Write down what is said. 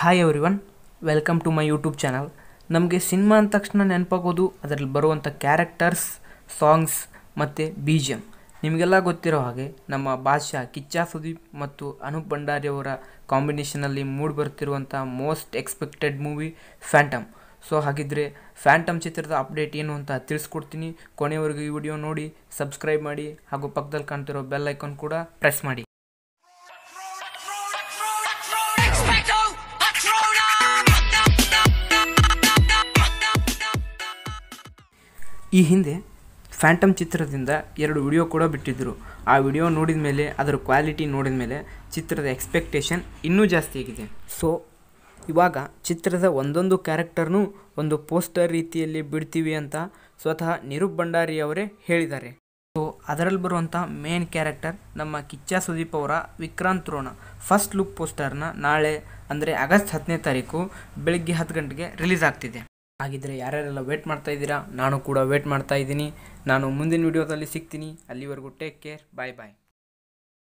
hi everyone welcome to my YouTube channel ನಮಗೆ cinema ಅಂದ ತಕ್ಷಣ ನೆನಪಾಗೋದು ಅದರಲ್ಲಿ ಬರುವಂಥ ಕ್ಯಾರೆಕ್ಟರ್ಸ್ ಸಾಂಗ್ಸ್ ಮತ್ತು ಬಿ ಜಿ ಎಮ್ ನಿಮಗೆಲ್ಲ ಗೊತ್ತಿರೋ ಹಾಗೆ ನಮ್ಮ ಬಾದಶಾ ಕಿಚ್ಚಾ ಸುದೀಪ್ ಮತ್ತು ಅನೂಪ್ ಭಂಡಾರಿ ಅವರ ಕಾಂಬಿನೇಷನಲ್ಲಿ ಮೂಡ್ ಬರ್ತಿರುವಂಥ most expected movie Phantom so ಹಾಗಿದ್ರೆ ಫ್ಯಾಂಟಮ್ ಚಿತ್ರದ ಅಪ್ಡೇಟ್ ಏನು ಅಂತ ತಿಳಿಸ್ಕೊಡ್ತೀನಿ ಕೊನೆಯವರೆಗೂ ಈ ವಿಡಿಯೋ ನೋಡಿ ಸಬ್ಸ್ಕ್ರೈಬ್ ಮಾಡಿ ಹಾಗೂ ಪಕ್ಕದಲ್ಲಿ ಕಾಣ್ತಿರೋ ಬೆಲ್ ಐಕಾನ್ ಕೂಡ ಪ್ರೆಸ್ ಮಾಡಿ ಈ ಹಿಂದೆ ಫ್ಯಾಂಟಮ್ ಚಿತ್ರದಿಂದ ಎರಡು ವಿಡಿಯೋ ಕೂಡ ಬಿಟ್ಟಿದ್ದರು ಆ ವಿಡಿಯೋ ನೋಡಿದ ಮೇಲೆ ಅದರ ಕ್ವಾಲಿಟಿ ನೋಡಿದ ಮೇಲೆ ಚಿತ್ರದ ಎಕ್ಸ್ಪೆಕ್ಟೇಷನ್ ಇನ್ನೂ ಜಾಸ್ತಿ ಆಗಿದೆ ಸೊ ಇವಾಗ ಚಿತ್ರದ ಒಂದೊಂದು ಕ್ಯಾರೆಕ್ಟರ್ನೂ ಒಂದು ಪೋಸ್ಟರ್ ರೀತಿಯಲ್ಲಿ ಬಿಡ್ತೀವಿ ಅಂತ ಸ್ವತಃ ನಿರುಪ್ ಭಂಡಾರಿ ಅವರೇ ಹೇಳಿದ್ದಾರೆ ಸೊ ಅದರಲ್ಲಿ ಬರುವಂಥ ಮೇನ್ ಕ್ಯಾರೆಕ್ಟರ್ ನಮ್ಮ ಕಿಚ್ಚ ಸುದೀಪ್ ಅವರ ವಿಕ್ರಾಂತ್ ರೋಣ ಫಸ್ಟ್ ಲುಕ್ ಪೋಸ್ಟರ್ನ ನಾಳೆ ಅಂದರೆ ಆಗಸ್ಟ್ ಹತ್ತನೇ ತಾರೀಕು ಬೆಳಗ್ಗೆ ಹತ್ತು ಗಂಟೆಗೆ ರಿಲೀಸ್ ಆಗ್ತಿದೆ ಹಾಗಿದ್ರೆ ಯಾರ್ಯಾರೆಲ್ಲ ವೇಟ್ ಮಾಡ್ತಾ ಇದ್ದೀರಾ ನಾನು ಕೂಡ ವೇಟ್ ಮಾಡ್ತಾ ಇದ್ದೀನಿ ನಾನು ಮುಂದಿನ ವಿಡಿಯೋದಲ್ಲಿ ಸಿಗ್ತೀನಿ ಅಲ್ಲಿವರೆಗೂ ಟೇಕ್ ಕೇರ್ ಬಾಯ್ ಬಾಯ್